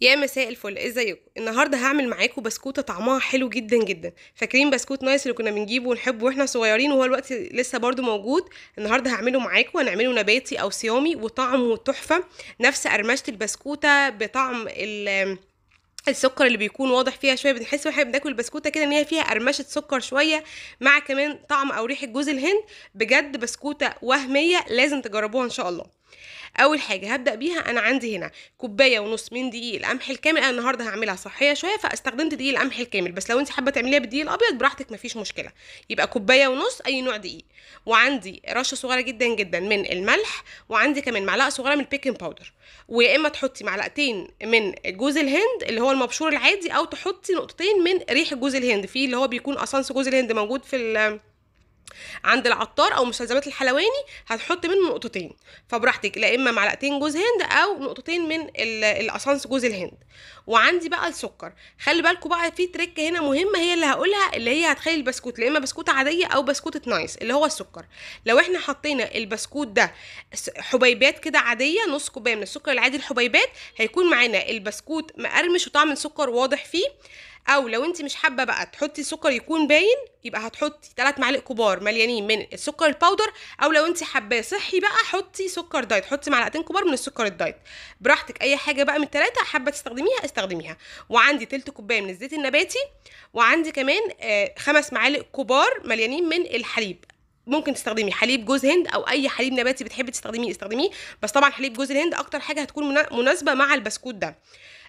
يا مساء الفل ازيكم النهارده هعمل معاكم بسكوته طعمها حلو جدا جدا فاكرين بسكوت نايس اللي كنا بنجيبه ونحبه واحنا صغيرين وهو الوقت لسه برده موجود النهارده هعمله معاكم هنعمله نباتي او صيامي وطعمه تحفه نفس قرمشه البسكوته بطعم ال السكر اللي بيكون واضح فيها شويه بنحس واحنا بناكل البسكوته كده ان هي فيها قرمشه سكر شويه مع كمان طعم او ريحه جوز الهند بجد بسكوته وهميه لازم تجربوها ان شاء الله اول حاجه هبدا بيها انا عندي هنا كوبايه ونص من دقيق القمح الكامل انا النهارده هعملها صحيه شويه فاستخدمت دقيق القمح الكامل بس لو انت حابه تعمليها بالدقيق الابيض براحتك مفيش مشكله يبقى كوبايه ونص اي نوع دقيق وعندي رشه صغيره جدا جدا من الملح وعندي كمان معلقه صغيره من البيكنج باودر ويا اما تحطي معلقتين من جوز الهند اللي هو المبشور العادي او تحطي نقطتين من ريح جوز الهند فيه اللي هو بيكون اسانس جوز الهند موجود في عند العطار او مستلزمات الحلواني هتحط منه نقطتين فبراحتك لا اما معلقتين جوز هند او نقطتين من الاسانس جوز الهند وعندي بقى السكر خلي بالكم بقى في تريك هنا مهمه هي اللي هقولها اللي هي هتخلي البسكوت لا اما بسكوته عاديه او بسكوته نايس اللي هو السكر لو احنا حطينا البسكوت ده حبيبات كده عاديه نص كوبايه من السكر العادي الحبيبات هيكون معانا البسكوت مقرمش وطعم السكر واضح فيه او لو انت مش حابه بقى تحطي سكر يكون باين يبقى هتحطي 3 معالق كبار مليانين من السكر الباودر او لو انت حباه صحي بقى حطي سكر دايت حطي معلقتين كبار من السكر الدايت براحتك اي حاجه بقى من الثلاثه حابه تستخدميها استخدميها وعندي تلت كوبايه من الزيت النباتي وعندي كمان آه، خمس معالق كبار مليانين من الحليب ممكن تستخدمي حليب جوز هند او اي حليب نباتي بتحبي تستخدميه استخدميه بس طبعا حليب جوز الهند اكتر حاجه هتكون مناسبه مع البسكوت ده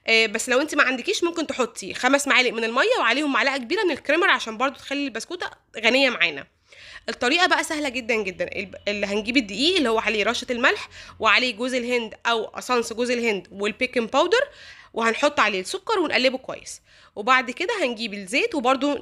آه، بس لو انت ما عندكيش ممكن تحطي خمس معالق من الميه وعليهم معلقه كبيره من الكريمر عشان برضو تخلي البسكوته غنيه معانا الطريقه بقى سهله جدا جدا اللي هنجيب الدقيق اللي هو عليه رشه الملح وعليه جوز الهند او اسانس جوز الهند والبيكنج باودر وهنحط عليه السكر ونقلبه كويس وبعد كده هنجيب الزيت وبرده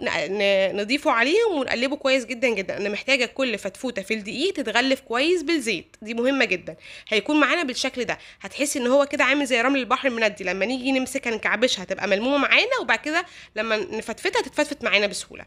نضيفه عليهم ونقلبه كويس جدا جدا انا محتاجه كل فتفوته في الدقيق تتغلف كويس بالزيت دي مهمه جدا هيكون معانا بالشكل ده هتحس ان هو كده عامل زي رمل البحر المندي لما نيجي نمسكها نكعبشها هتبقى ملمومه معانا وبعد كده لما نفتفتها تتفتفت معانا بسهوله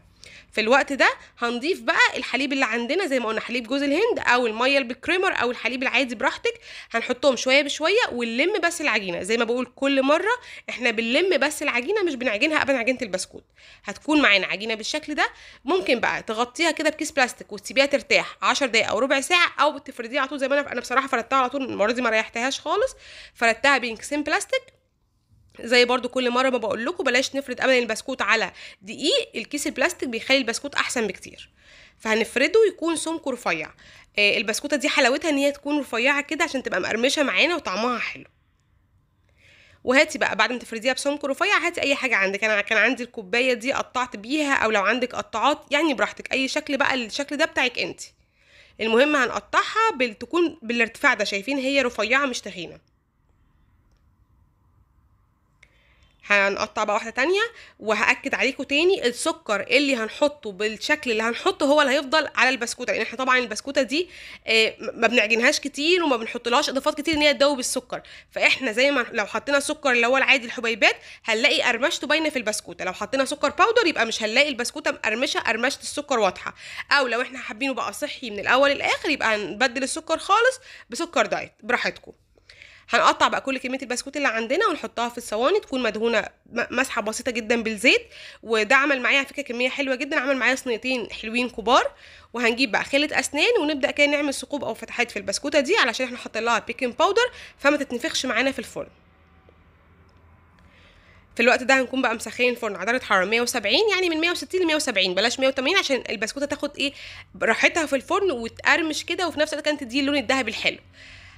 في الوقت ده هنضيف بقى الحليب اللي عندنا زي ما قلنا حليب جوز الهند او الميه البكريمر او الحليب العادي براحتك هنحطهم شويه بشويه ونلم بس العجينه زي ما بقول كل مره احنا بنلم بس العجينه مش بنعجنها ابدا عجينه البسكوت هتكون معانا عجينه بالشكل ده ممكن بقى تغطيها كده بكيس بلاستيك وتسيبيها ترتاح 10 دقايق او ربع ساعه او تفرديها على طول زي ما انا انا بصراحه فردتها على طول المره دي ما ريحتهاش خالص فردتها بينكسين بلاستيك زي برضو كل مره ما بقول لكم بلاش نفرد ابدا البسكوت على دقيق الكيس البلاستيك بيخلي البسكوت احسن بكتير فهنفرده يكون سمكه رفيع آه، البسكوته دي حلاوتها ان هي تكون رفيعه كده عشان تبقى مقرمشه معانا وطعمها حلو وهاتي بقى بعد ما تفرديها بسمك رفيع هاتي اي حاجه عندك انا كان عندي الكوبايه دي قطعت بيها او لو عندك قطعات يعني براحتك اي شكل بقى الشكل ده بتاعك انت المهم هنقطعها تكون بالارتفاع ده شايفين هي رفيعه مش تخينه هنقطع بقى واحده تانية وهاكد عليكم تاني السكر اللي هنحطه بالشكل اللي هنحطه هو اللي هيفضل على البسكوته لان احنا طبعا البسكوته دي آه، ما بنعجنهاش كتير وما بنحطلهاش اضافات كتير ان هي تدوب السكر فاحنا زي ما لو حطينا سكر اللي هو العادي الحبيبات هنلاقي قرمشته باينه في البسكوته لو حطينا سكر باودر يبقى مش هنلاقي البسكوته مقرمشه قرمشه السكر واضحه او لو احنا حابينه بقى صحي من الاول للاخر يبقى هنبدل السكر خالص بسكر دايت براحتكم هنقطع بقى كل كميه البسكوت اللي عندنا ونحطها في الصواني تكون مدهونه مسحه بسيطه جدا بالزيت وده عمل معايا على فكره كميه حلوه جدا عمل معايا صينيتين حلوين كبار وهنجيب بقى خله اسنان ونبدا كده نعمل ثقوب او فتحات في البسكوته دي علشان احنا حاطين لها بيكنج باودر فما تتنفخش معانا في الفرن في الوقت ده هنكون بقى مسخنين الفرن على درجه حراره 170 يعني من 160 ل 170 بلاش 180 عشان البسكوته تاخد ايه راحتها في الفرن وتقرمش كده وفي نفس الوقت كانت تديه اللون الذهبي الحلو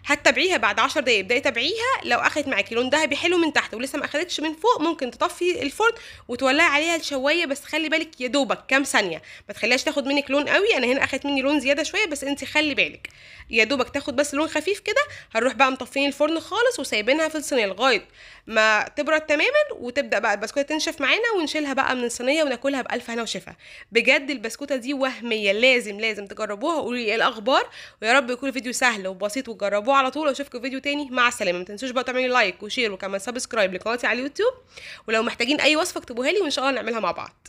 هتتابعيها بعد 10 دقايق ابداي تابعيها لو اخدت معاكي لون ذهبي حلو من تحت ولسه ما اخذتش من فوق ممكن تطفي الفرن وتولعي عليها الشوايه بس خلي بالك يا دوبك كام ثانيه ما تخليهاش تاخد منك لون قوي انا هنا اخدت مني لون زياده شويه بس انت خلي بالك يا دوبك تاخد بس لون خفيف كده هنروح بقى مطفيين الفرن خالص وسايبينها في الصينيه لغايه ما تبرد تماما وتبدا بقى البسكوته تنشف معانا ونشيلها بقى من الصينيه وناكلها بالف هنا وشفا بجد البسكوته دي وهميه لازم لازم تجربوها وقولي لي إيه الاخبار ويا رب يكون الفيديو سهل وبسيط وتجربوه جربوه على طول واشوفكم في فيديو تاني مع السلامه ما تنسوش بقى تعملوا لايك وشير وكمان سبسكرايب لقناتي على اليوتيوب ولو محتاجين اي وصفه اكتبوها لي وان شاء الله نعملها مع بعض